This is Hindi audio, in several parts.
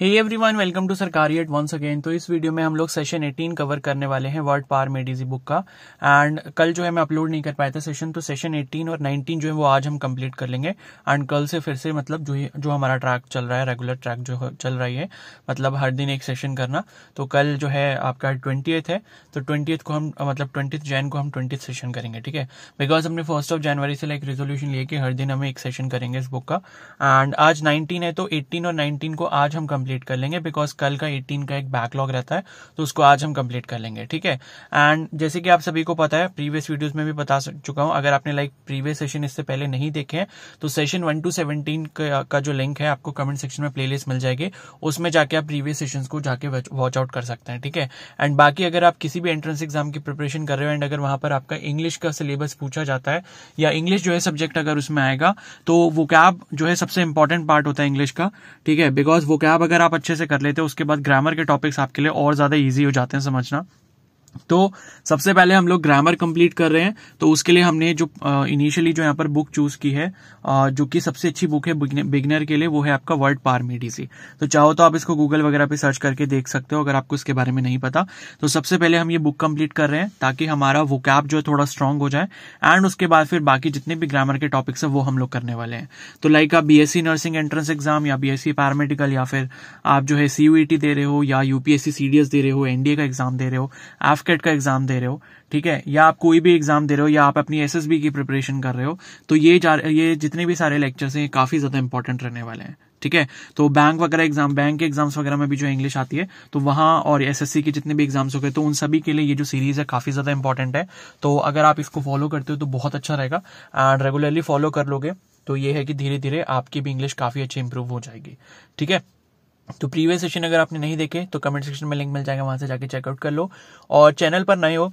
hey everyone welcome to Sarkari at once again तो इस वीडियो में हम लोग सेशन 18 कवर करने वाले हैं वर्ड पार मेडिजी बुक का एंड कल जो है मैं अपलोड नहीं कर पाया था सेशन तो सेशन 18 और 19 जो है वो आज हम कंप्लीट कर लेंगे एंड कल से फिर से मतलब जो जो हमारा ट्रैक चल रहा है रेगुलर ट्रैक जो चल रही है मतलब हर दिन एक सेशन करना तो कल जो है आपका ट्वेंटी है तो ट्वेंटी को हम मतलब ट्वेंटी जैन को हम ट्वेंटी सेशन करेंगे ठीक है बिकॉज हमने फर्स्ट ऑफ जनवरी से लाइक रेजोल्यूशन लिया कि हर दिन हम एक सेशन करेंगे इस बुक का एंड आज नाइनटीन है तो एट्टीन और नाइनटीन को आज हम कंप्लीट कर लेंगे बिकॉज कल का 18 का एक बैकलॉग रहता है तो उसको आज हम कंप्लीट कर लेंगे ठीक है एंड जैसे कि आप सभी को पता है प्रीवियस वीडियोज में भी बता चुका हूं अगर आपने लाइक प्रीवियस सेशन इससे पहले नहीं देखे हैं तो सेशन वन टू सेवनटीन का जो लिंक है आपको कमेंट सेक्शन में प्लेलिस्ट मिल जाएगी उसमें जाके आप प्रीवियस सेशन को जाके वॉच आउट कर सकते हैं ठीक है एंड बाकी अगर आप किसी भी एंट्रेंस एग्जाम की प्रिपरेशन कर रहे हो एंड अगर वहां पर आपका इंग्लिश का सिलेबस पूछा जाता है या इंग्लिश जो है सब्जेक्ट अगर उसमें आएगा तो वो कैब जो है सबसे इंपॉर्टेंट पार्ट होता है इंग्लिश का ठीक है बिकॉज वो कैब अगर अगर आप अच्छे से कर लेते हो उसके बाद ग्रामर के टॉपिक्स आपके लिए और ज़्यादा ईजी हो जाते हैं समझना तो सबसे पहले हम लोग ग्रामर कंप्लीट कर रहे हैं तो उसके लिए हमने जो इनिशियली जो यहाँ पर बुक चूज की है आ, जो कि सबसे अच्छी बुक है बिगनर के लिए वो है आपका वर्ड पारमेडीसी तो चाहो तो आप इसको गूगल वगैरह पे सर्च करके देख सकते हो अगर आपको इसके बारे में नहीं पता तो सबसे पहले हम ये बुक कंप्लीट कर रहे हैं ताकि हमारा वो कैप जो है थोड़ा स्ट्रांग हो जाए एंड उसके बाद फिर बाकी जितने भी ग्रामर के टॉपिक्स है वो हम लोग करने वाले हैं तो लाइक आप बीएससी नर्सिंग एंट्रेंस एग्जाम या बीएससी पैरामेडिकल या फिर आप जो है सीयूईटी e दे रहे हो या यूपीएससी सीडीएस दे रहे हो एनडीए का एग्जाम दे रहे हो एफ कैट का एग्जाम दे रहे हो ठीक है या आप कोई भी एग्जाम दे रहे हो या आप अपनी एस की प्रिपरेशन कर रहे हो तो ये ये जितने भी सारे लेक्चर्स हैं काफी ज्यादा इंपॉर्टेंट रहने वाले हैं ठीक है तो बैंक वगैरह एग्जाम बैंक के एग्जाम्स वगैरह में भी जो इंग्लिश आती है तो वहां और एसएससी के जितने भी एग्जाम्स हो गए तो उन सभी के लिए ये जो सीरीज है काफी ज्यादा इंपॉर्टेंट है तो अगर आप इसको फॉलो करते हो तो बहुत अच्छा रहेगा एंड रेगुलरली फॉलो कर लोगे तो ये है कि धीरे धीरे आपकी भी इंग्लिश काफी अच्छी इंप्रूव हो जाएगी ठीक है तो प्रीवियस सेशन अगर आपने नहीं देखे तो कमेंट सेक्शन में लिंक मिल जाएगा वहां से जाके चेकआउट कर लो और चैनल पर नए हो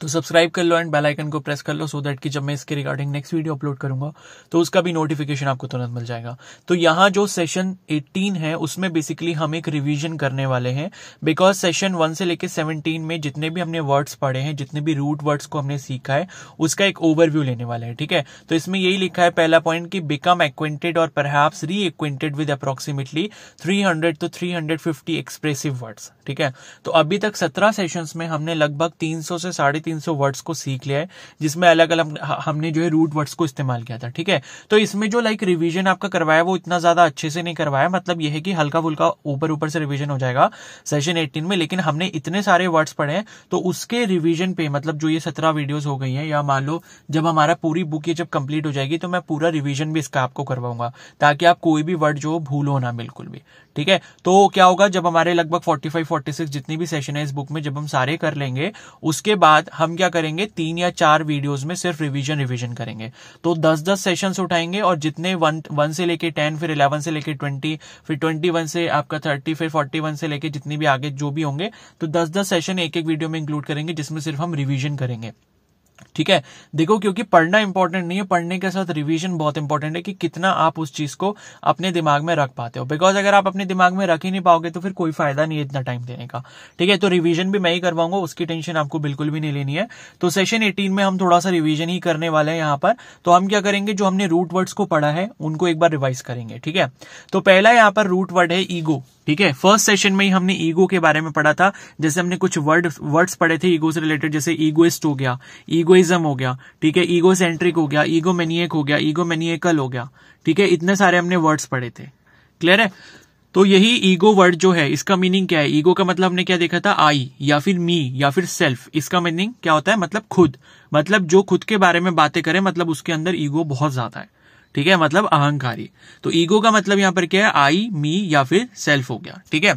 तो सब्सक्राइब कर लो एंड बेल आइकन को प्रेस कर लो सो दैट कि जब मैं इसके रिगार्डिंग नेक्स्ट वीडियो अपलोड करूंगा तो उसका भी नोटिफिकेशन आपको तुरंत मिल जाएगा तो यहाँ जो सेशन 18 है उसमें बेसिकली हम एक रिवीजन करने वाले हैं बिकॉज सेशन 1 से लेकर 17 में जितने भी हमने वर्ड्स पढ़े हैं जितने भी रूट वर्ड्स को हमने सीखा है उसका एक ओवरव्यू लेने वाला है ठीक है तो इसमें यही लिखा है पहला पॉइंट की बिकम एक्वेंटेड और perhaps reacquainted with approximately three to three expressive words ठीक है तो अभी तक सत्रह सेशन में हमने लगभग तीन से साढ़े साढ़े तीन सौ वर्ड्स को सीख लिया है जिसमें अलग अलग हमने जो है रूट वर्ड्स को इस्तेमाल किया था ठीक है तो इसमें जो लाइक रिविजन आपका करवाया वो इतना ज्यादा अच्छे से नहीं करवाया मतलब यह है कि हल्का फुल्का ऊपर ऊपर से रिविजन हो जाएगा सेशन एटीन में लेकिन हमने इतने सारे वर्ड्स पढ़े हैं तो उसके रिविजन पे मतलब जो ये सत्रह वीडियोज हो गई है या मान लो जब हमारा पूरी बुक ये जब कंप्लीट हो जाएगी तो मैं पूरा रिविजन भी इसका आपको करवाऊंगा ताकि आप कोई भी वर्ड जो भूलो ना बिल्कुल भी ठीक है तो क्या होगा जब हमारे लगभग 45 46 जितनी भी सेशन है इस बुक में जब हम सारे कर लेंगे उसके बाद बाद हम क्या करेंगे तीन या चार वीडियोस में सिर्फ रिवीजन रिवीजन करेंगे तो दस दस सेशन उठाएंगे और जितने वन वन से लेके टेन फिर इलेवन से लेके ट्वेंटी फिर ट्वेंटी वन से आपका थर्टी फिर फोर्टी वन से लेके जितनी भी आगे जो भी होंगे तो दस दस सेशन एक एक वीडियो में इंक्लूड करेंगे जिसमें सिर्फ हम रिविजन करेंगे ठीक है देखो क्योंकि पढ़ना इंपॉर्टेंट नहीं है पढ़ने के साथ रिवीजन बहुत इंपॉर्टेंट है कि कितना आप उस चीज को अपने दिमाग में रख पाते हो बिकॉज अगर आप अपने दिमाग में रख ही नहीं पाओगे तो फिर कोई फायदा नहीं है इतना टाइम देने का ठीक है तो रिवीजन भी मैं ही करवाऊंगा उसकी टेंशन आपको बिल्कुल भी नहीं लेनी है तो सेशन एटीन में हम थोड़ा सा रिविजन ही करने वाले हैं यहाँ पर तो हम क्या करेंगे जो हमने रूट वर्ड्स को पढ़ा है उनको एक बार रिवाइज करेंगे ठीक है तो पहला यहाँ पर रूट वर्ड है ईगो ठीक है फर्स्ट सेशन में ही हमने ईगो के बारे में पढ़ा था जैसे हमने कुछ वर्ड वर्ड्स पढ़े थे ईगो से रिलेटेड जैसे ईगोइस्ट हो गया ईगोइज्म हो गया ठीक है ईगो सेंट्रिक हो गया ईगो मेनियक हो गया ईगो मेनियकल हो गया ठीक है इतने सारे हमने वर्ड्स पढ़े थे क्लियर है तो यही ईगो वर्ड जो है इसका मीनिंग क्या है ईगो का मतलब हमने क्या देखा था आई या फिर मी या फिर सेल्फ इसका मीनिंग क्या होता है मतलब खुद मतलब जो खुद के बारे में बातें करे मतलब उसके अंदर ईगो बहुत ज्यादा है ठीक है मतलब अहंकारी तो ईगो का मतलब यहां पर क्या है आई मी या फिर सेल्फ हो गया ठीक है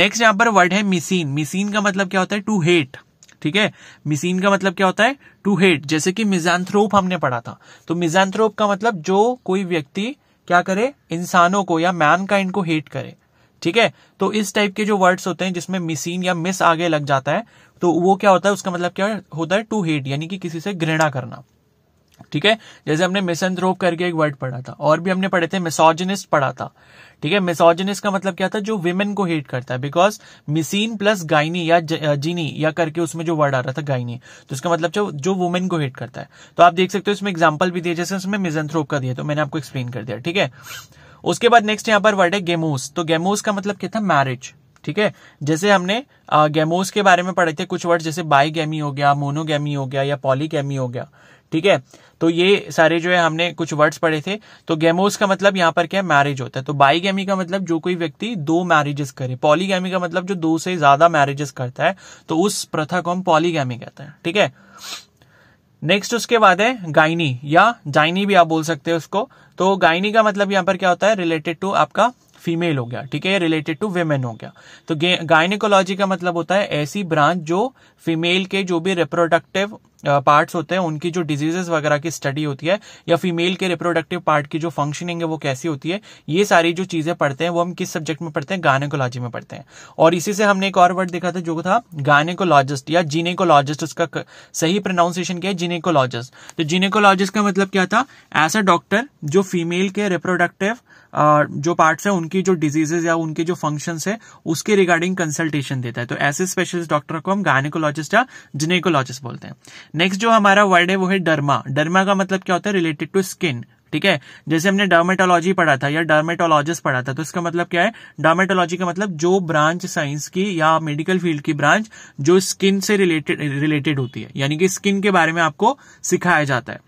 नेक्स्ट यहाँ पर वर्ड है मिसीन मिसीन का मतलब क्या होता है टू हेट ठीक है मिसीन का मतलब क्या होता है टू हेट जैसे कि मिजांथ्रोप हमने पढ़ा था तो मिजांथ्रोप का मतलब जो कोई व्यक्ति क्या करे इंसानों को या मैनकाइंड को हेट करे ठीक है तो इस टाइप के जो वर्ड्स होते हैं जिसमें मिसीन या मिस आगे लग जाता है तो वो क्या होता है उसका मतलब क्या होता है टू हेट यानी कि किसी से घृणा करना ठीक है जैसे हमने मिसनथ्रोप करके एक वर्ड पढ़ा था और भी हमने पढ़े थे मिसोजिनिस्ट पढ़ा था ठीक है मिसोजिनिस्ट का मतलब क्या था जो विमेन को हेट करता है बिकॉज मिसीन प्लस गाइनी या जीनी या करके उसमें जो वर्ड आ रहा था गाइनी तो इसका मतलब जो जो वुमेन को हेट करता है तो आप देख सकते हो इसमें एग्जाम्पल भी दिए जैसे उसमें मिजनथ्रोप का दिया तो मैंने आपको एक्सप्लेन कर दिया ठीक है उसके बाद नेक्स्ट यहाँ पर वर्ड है गेमोस तो गेमोस का मतलब क्या था मैरिज ठीक है जैसे हमने गेमोस के बारे में पढ़े थे कुछ वर्ड जैसे बाई हो गया मोनोगेमी हो गया या पॉलीगेमी हो गया ठीक है तो ये सारे जो है हमने कुछ वर्ड्स पढ़े थे तो गेमोस का मतलब यहाँ पर क्या है मैरिज होता है तो बाईगेमी का मतलब जो कोई व्यक्ति दो मैरिजेस करे पॉलीगैमी का मतलब जो दो से ज्यादा मैरिजेस करता है तो उस प्रथा को हम पॉलीगैमी कहते हैं ठीक है नेक्स्ट उसके बाद है गाइनी या जाइनी भी आप बोल सकते हैं उसको तो गाइनी का मतलब यहाँ पर क्या होता है रिलेटेड टू आपका फीमेल हो गया ठीक है रिलेटेड टू वेमेन हो गया तो गायनिकोलॉजी का मतलब होता है ऐसी ब्रांच जो फीमेल के जो भी रिप्रोडक्टिव पार्ट्स होते हैं उनकी जो डिजीजेस वगैरह की स्टडी होती है या फीमेल के रिप्रोडक्टिव पार्ट की जो फंक्शनिंग है वो कैसी होती है ये सारी जो चीजें पढ़ते हैं वो हम किस सब्जेक्ट में पढ़ते हैं गायनिकोलॉजी में पढ़ते हैं और इसी से हमने एक और वर्ड देखा था जो था गायनिकोलॉजिस्ट या जीनेकोलॉजिस्ट उसका सही प्रोनाउंसिएशन क्या है जीनेकोलॉजिस्ट तो जीनेकोलॉजिस्ट का मतलब क्या था ऐसा डॉक्टर जो फीमेल के रिप्रोडक्टिव जो पार्ट्स है उनकी जो डिजीजेज या उनके जो फंक्शंस है उसके रिगार्डिंग कंसल्टेशन देता है तो ऐसे स्पेशलिस्ट डॉक्टर को हम गायनेकोलॉजिस्ट या जिनेकोलॉजिस्ट बोलते हैं नेक्स्ट जो हमारा वर्ड है वो है डर्मा डर्मा का मतलब क्या होता है रिलेटेड टू स्किन ठीक है जैसे हमने डर्मेटोलॉजी पढ़ा था या डर्मेटोलॉजिस्ट पढ़ा था तो इसका मतलब क्या है डर्मेटोलॉजी का मतलब जो ब्रांच साइंस की या मेडिकल फील्ड की ब्रांच जो स्किन से रिलेटेड रिलेटेड होती है यानी कि स्किन के बारे में आपको सिखाया जाता है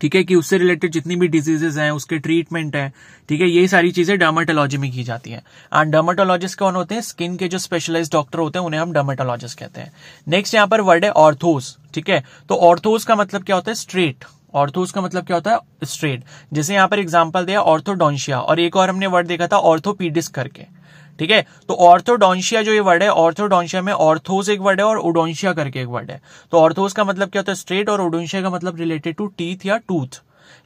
ठीक है कि उससे रिलेटेड जितनी भी डिजीजेज हैं उसके ट्रीटमेंट है ठीक है यही सारी चीजें डर्माटोलॉजी में की जाती है एंड डर्माटोलॉजिस्ट कौन होते हैं स्किन के जो स्पेशलाइज डॉक्टर होते हैं उन्हें हम डर्माटोलॉजिस्ट कहते हैं नेक्स्ट यहां पर वर्ड है ऑर्थोस ठीक है तो ऑर्थोस का मतलब क्या होता है स्ट्रेट ऑर्थोस का मतलब क्या होता है स्ट्रेट जैसे यहां पर एग्जाम्पल दिया ऑर्थोडोंशिया और एक और हमने वर्ड देखा था ऑर्थोपीडिस करके ठीक है तो ऑर्थोडोंशिया जो ये वर्ड है ऑर्थोडोंशिया में ऑर्थोस एक वर्ड है और ओडोंशिया करके एक वर्ड है तो ऑर्थोस का मतलब क्या होता है स्ट्रेट और ओडोंशिया का मतलब रिलेटेड टू टीथ या टूथ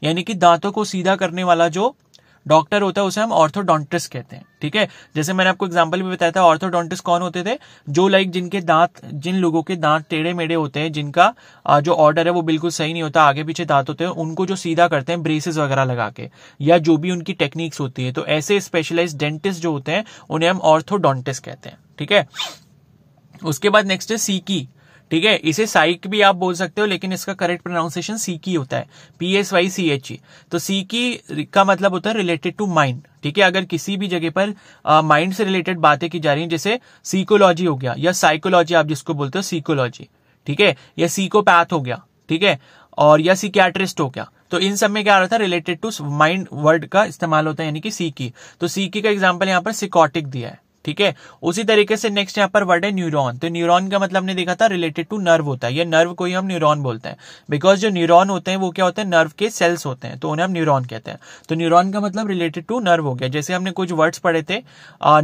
यानी कि दांतों को सीधा करने वाला जो डॉक्टर होता है उसे हम ऑर्थोडोंटिस्ट कहते हैं ठीक है जैसे मैंने आपको एग्जाम्पल भी बताया था ऑर्थोडोंटिस्ट कौन होते थे जो लाइक जिनके दांत जिन लोगों के दांत टेढ़े मेढ़े होते हैं जिनका जो ऑर्डर है वो बिल्कुल सही नहीं होता आगे पीछे दांत होते हैं उनको जो सीधा करते हैं ब्रेसेस वगैरह लगा के या जो भी उनकी टेक्निक्स होती है तो ऐसे स्पेशलाइज डेंटिस्ट जो होते हैं उन्हें हम ऑर्थोडोंटिस्ट कहते हैं ठीक है उसके बाद नेक्स्ट है सीकी ठीक है इसे साइक भी आप बोल सकते हो लेकिन इसका करेक्ट प्रोनाउंसिएशन सीकी होता है P S Y C H E तो सीकी का मतलब होता है रिलेटेड टू माइंड ठीक है अगर किसी भी जगह पर माइंड से रिलेटेड बातें की जा रही हैं जैसे सीकोलॉजी हो गया या साइकोलॉजी आप जिसको बोलते हो सीकोलॉजी ठीक है या सीकोपैथ हो गया ठीक है और या सिकैट्रिस्ट हो गया तो इन सब में क्या रहा है रिलेटेड टू माइंड वर्ड का इस्तेमाल होता है यानी कि सीकी तो सीकी का एग्जाम्पल यहाँ पर सिकॉटिक दिया है ठीक है उसी तरीके से नेक्स्ट यहाँ पर वर्ड है न्यूरॉन तो न्यूरॉन का मतलब हमने देखा था रिलेटेड टू नर्व होता है ये नर्व को ही हम न्यूरॉन बोलते हैं बिकॉज जो न्यूरॉन होते हैं वो क्या होते हैं नर्व के सेल्स होते हैं तो उन्हें हम न्यूरॉन कहते हैं तो न्यूरॉन का मतलब रिलेटेड टू नर्व हो गया जैसे हमने कुछ वर्ड्स पढ़े थे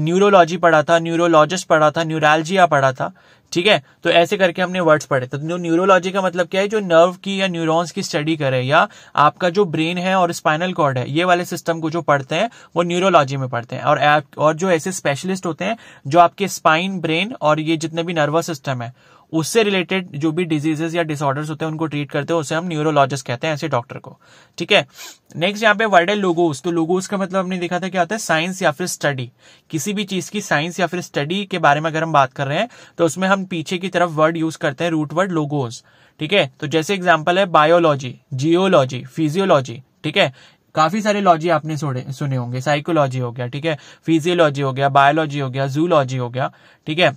न्यूरोलॉजी पढ़ा था न्यूरोलॉजिस्ट पढ़ा था न्यूरालजिया पढ़ा था ठीक है तो ऐसे करके हमने वर्ड्स पढ़े तो जो न्यूरोलॉजी का मतलब क्या है जो नर्व की या न्यूरॉन्स की स्टडी करे या आपका जो ब्रेन है और स्पाइनल कॉर्ड है ये वाले सिस्टम को जो पढ़ते हैं वो न्यूरोलॉजी में पढ़ते हैं और और जो ऐसे स्पेशलिस्ट होते हैं जो आपके स्पाइन ब्रेन और ये जितने भी नर्वस सिस्टम है उससे रिलेटेड जो भी डिजीजेस या डिसऑर्डर्स होते हैं उनको ट्रीट करते हैं उसे हम न्यूरोलॉजिस्ट कहते हैं ऐसे डॉक्टर को ठीक है नेक्स्ट यहाँ पे वर्ड है लोगोस तो लोगोस का मतलब हमने देखा था क्या होता है साइंस या फिर स्टडी किसी भी चीज की साइंस या फिर स्टडी के बारे में अगर हम बात कर रहे हैं तो उसमें हम पीछे की तरफ वर्ड यूज करते हैं रूट वर्ड लोगोस ठीक है तो जैसे एग्जाम्पल है बायोलॉजी जियोलॉजी फिजियोलॉजी ठीक है काफी सारे लॉजी आपने सुने होंगे साइकोलॉजी हो गया ठीक है फिजियोलॉजी हो गया बायोलॉजी हो गया जूलॉजी हो गया ठीक है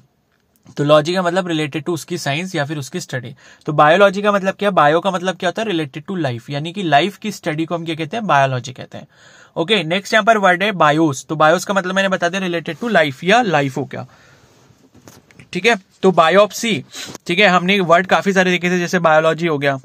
तो लॉजी का मतलब रिलेटेड टू उसकी साइंस या फिर उसकी स्टडी तो बायोलॉजी का मतलब क्या बायो का मतलब क्या होता है रिलेटेड टू लाइफ यानी कि लाइफ की स्टडी को हम क्या कहते हैं बायोलॉजी कहते हैं ओके नेक्स्ट यहां पर वर्ड है बायोस तो बायोस का मतलब मैंने बता दिया रिलेटेड टू लाइफ या लाइफ हो क्या ठीक है तो बायोप्सी ठीक है हमने वर्ड काफी सारे देखे थे जैसे बायोलॉजी हो गया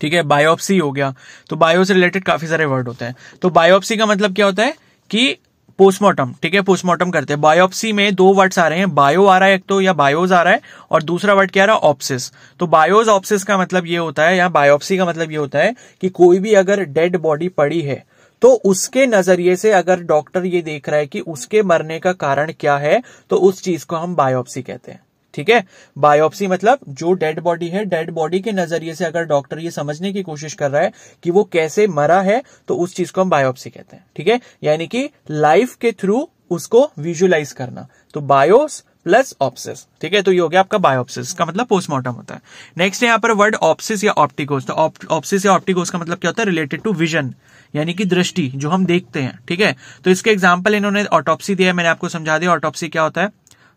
ठीक है बायोप्सी हो गया तो बायो से रिलेटेड काफी सारे वर्ड होते हैं तो बायोप्सी का मतलब क्या होता है कि पोस्टमार्टम ठीक है पोस्टमार्टम करते हैं बायोप्सी में दो वर्ड्स आ रहे हैं बायो आ रहा है एक तो या बायोज आ रहा है और दूसरा वर्ड क्या आ रहा है ऑप्सिस तो बायोज ऑप्सिस का मतलब ये होता है या बायोप्सी का मतलब ये होता है कि कोई भी अगर डेड बॉडी पड़ी है तो उसके नजरिए से अगर डॉक्टर ये देख रहा है कि उसके मरने का कारण क्या है तो उस चीज को हम बायोप्सी कहते हैं ठीक है बायोप्सी मतलब जो डेड बॉडी है डेड बॉडी के नजरिए से अगर डॉक्टर ये समझने की कोशिश कर रहा है कि वो कैसे मरा है तो उस चीज को हम बायोप्सी कहते हैं ठीक है यानी कि लाइफ के थ्रू उसको विजुअलाइज करना तो बायोस प्लस ऑप्सिस ठीक है तो ये हो गया आपका बायोप्सिस का मतलब पोस्टमार्टम होता है नेक्स्ट यहां पर वर्ड ऑप्सिस या ऑप्टिकोस तो ऑप्सिस या ऑप्टिकोस का मतलब क्या होता है रिलेटेड टू विजन यानी कि दृष्टि जो हम देखते हैं ठीक है तो इसके एग्जाम्पल इन्होंने ऑटोप्सी दिया है मैंने आपको समझा दिया ऑटोप्सी क्या होता है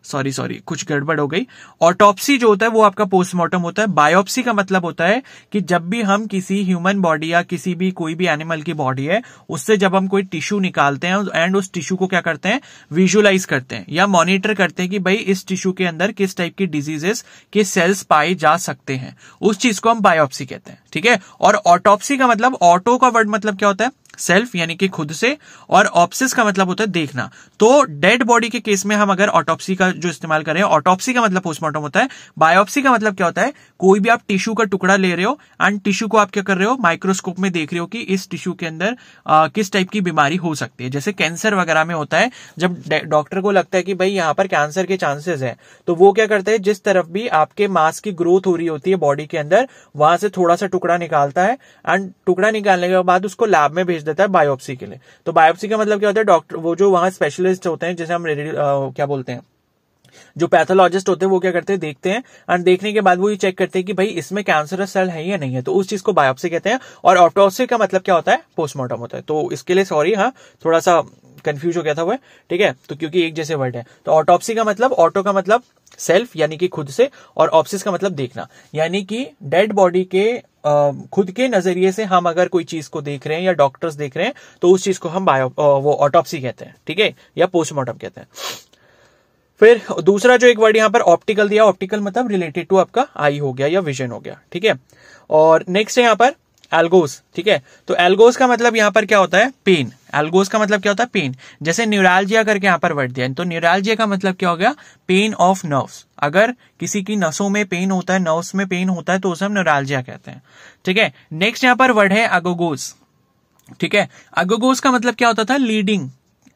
सॉरी सॉरी कुछ गड़बड़ हो गई ऑटोप्सी जो होता है वो आपका पोस्टमार्टम होता है बायोप्सी का मतलब होता है कि जब भी हम किसी ह्यूमन बॉडी या किसी भी कोई भी एनिमल की बॉडी है उससे जब हम कोई टिश्यू निकालते हैं एंड उस टिश्यू को क्या करते हैं विजुअलाइज करते हैं या मॉनिटर करते हैं कि भाई इस टिश्यू के अंदर किस टाइप की डिजीजेस के सेल्स पाए जा सकते हैं उस चीज को हम बायोप्सी कहते हैं ठीक है और ऑटोप्सी का मतलब ऑटो का वर्ड मतलब क्या होता है सेल्फ यानी कि खुद से और ऑप्सिस का मतलब होता है देखना तो डेड बॉडी के केस में हम अगर ऑटोप्सी का जो इस्तेमाल कर रहे हैं ऑटोप्सी का मतलब पोस्टमार्टम होता है बायोप्सी का मतलब क्या होता है कोई भी आप टिश्यू का टुकड़ा ले रहे हो एंड टिश्यू को आप क्या कर रहे हो माइक्रोस्कोप में देख रहे हो कि इस टिश्यू के अंदर आ, किस टाइप की बीमारी हो सकती है जैसे कैंसर वगैरह में होता है जब डॉक्टर को लगता है कि भाई यहां पर कैंसर के चांसेस है तो वो क्या करते हैं जिस तरफ भी आपके मांस की ग्रोथ हो रही होती है बॉडी के अंदर वहां से थोड़ा सा टुकड़ा निकालता है एंड टुकड़ा निकालने के बाद उसको लैब में भेज देता है बायोप्सी के लिए तो बायोप्सी का मतलब क्या होता है डॉक्टर वो जो वहां स्पेशलिस्ट होते हैं जैसे हम क्या बोलते हैं जो पैथोलॉजिस्ट होते हैं वो क्या करते हैं देखते हैं और देखने के बाद वो ये चेक करते हैं कि भाई इसमें कैंसरस सेल है या नहीं है तो उस चीज को बायोप्सी कहते हैं और ऑटोप्सी का मतलब क्या होता है पोस्टमार्टम होता है तो इसके लिए सॉरी हाँ थोड़ा सा कंफ्यूज हो गया था वो ठीक है तो क्योंकि एक जैसे वर्ड है तो ऑटोप्सी का मतलब ऑटो का मतलब सेल्फ यानी कि खुद से और ऑप्सिस का मतलब देखना यानी कि डेड बॉडी के आ, खुद के नजरिए से हम अगर कोई चीज को देख रहे हैं या डॉक्टर्स देख रहे हैं तो उस चीज को हम बायो वो ऑटोप्सी कहते हैं ठीक है या पोस्टमार्टम कहते हैं फिर दूसरा जो एक वर्ड यहां पर ऑप्टिकल दिया ऑप्टिकल मतलब रिलेटेड टू आपका आई हो गया या विजन हो गया ठीक है और नेक्स्ट है यहां पर एल्गोस ठीक है तो एल्गोस का मतलब यहां पर क्या होता है पेन एल्गोस का मतलब क्या होता है पेन जैसे न्यूरालजिया करके यहाँ पर वर्ड दिया तो न्यूरालजिया का मतलब क्या हो गया पेन ऑफ नर्व्स अगर किसी की नसों में पेन होता है नर्व्स में पेन होता है तो उसे हम न्यूरालजिया कहते हैं ठीक है नेक्स्ट यहाँ पर वर्ड है अगोगोस ठीक है अगोगोस का मतलब क्या होता था लीडिंग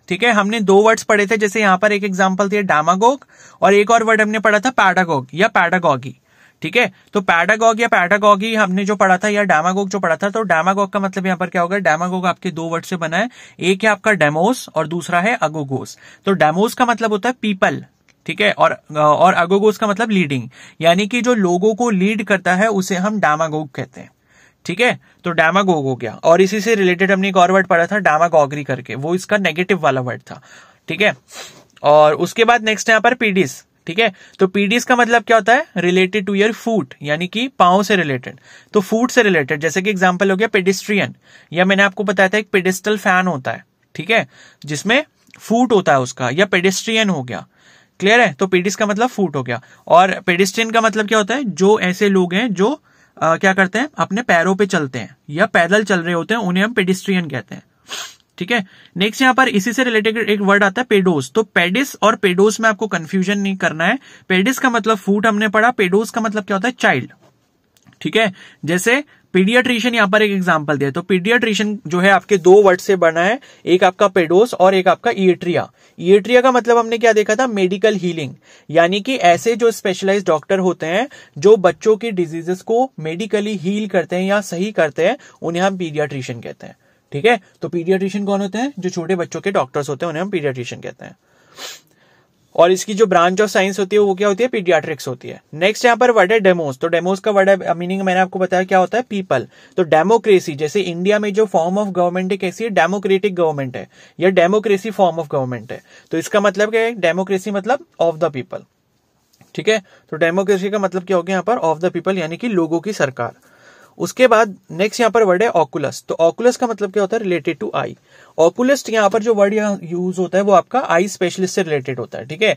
ठीक है हमने दो वर्ड्स पढ़े थे जैसे यहां पर एक एग्जाम्पल थी डामागोग और एक और वर्ड हमने पढ़ा था पैडागोग या पैडागॉगी ठीक है तो पैडागॉग या पैडागॉगी हमने जो पढ़ा था या डैमागोग जो पढ़ा था तो डैमागॉग का मतलब यहाँ पर क्या होगा डैमागोग आपके दो वर्ड से बना है एक है आपका डेमोस और दूसरा है अगोगोस तो डेमोस का मतलब होता है पीपल ठीक है और और अगोगोस का मतलब लीडिंग यानी कि जो लोगों को लीड करता है उसे हम डामागोग कहते हैं ठीक है तो डामागोग हो गया और इसी से रिलेटेड हमने एक और वर्ड पढ़ा था डामागोगरी करके वो इसका नेगेटिव वाला वर्ड था ठीक है और उसके बाद नेक्स्ट यहां पर पीडिस ठीक है तो पीडीएस का मतलब क्या होता है रिलेटेड टू योर फूट यानी कि पाओ से रिलेटेड तो फूट से रिलेटेड जैसे कि एग्जाम्पल हो गया पेडिस्ट्रियन या मैंने आपको बताया था एक पेडिस्टल फैन होता है ठीक है जिसमें फूट होता है उसका या पेडिस्ट्रियन हो गया क्लियर है तो पेडिस का मतलब फूट हो गया और पेडिस्ट्रियन का मतलब क्या होता है जो ऐसे लोग हैं जो आ, क्या करते हैं अपने पैरों पे चलते हैं या पैदल चल रहे होते हैं उन्हें हम पेडिस्ट्रियन कहते हैं ठीक है नेक्स्ट यहाँ पर इसी से रिलेटेड एक वर्ड आता है पेडोस तो पेडिस और पेडोस में आपको कंफ्यूजन नहीं करना है पेडिस का मतलब फूट हमने पढ़ा पेडोस का मतलब क्या होता है चाइल्ड ठीक है जैसे पीडियाट्रिशियन यहाँ पर एक एग्जाम्पल दिया तो पीडियाट्रिशियन जो है आपके दो वर्ड से बना है एक आपका पेडोस और एक आपका इट्रिया इट्रिया का मतलब हमने क्या देखा था मेडिकल हीलिंग यानी कि ऐसे जो स्पेशलाइज डॉक्टर होते हैं जो बच्चों की डिजीजेस को मेडिकली हील करते हैं या सही करते हैं उन्हें हम पीडियाट्रिशियन कहते हैं ठीक है तो पीडियाट्रिशियन कौन होते हैं जो छोटे बच्चों के डॉक्टर्स होते हैं उन्हें हम पीडियाट्रिशियन कहते हैं और इसकी जो ब्रांच ऑफ साइंस होती है वो क्या होती है पीडियाट्रिक्स होती है नेक्स्ट यहाँ पर वर्ड है डेमोस तो डेमोस का वर्ड है मीनिंग uh, मैंने आपको बताया क्या होता है पीपल तो डेमोक्रेसी जैसे इंडिया में जो फॉर्म ऑफ गवर्नमेंट है कैसी है डेमोक्रेटिक गवर्नमेंट है या डेमोक्रेसी फॉर्म ऑफ गवर्नमेंट है तो इसका मतलब क्या है डेमोक्रेसी मतलब ऑफ द पीपल ठीक है तो डेमोक्रेसी का मतलब क्या हो गया यहाँ पर ऑफ द पीपल यानी कि लोगों की सरकार उसके बाद नेक्स्ट यहाँ पर वर्ड है ऑकुलस तो ऑकुलस का मतलब क्या होता है रिलेटेड टू आई ऑकुलस्ट यहाँ पर जो वर्ड यूज होता है वो आपका आई स्पेशलिस्ट से रिलेटेड होता है ठीक है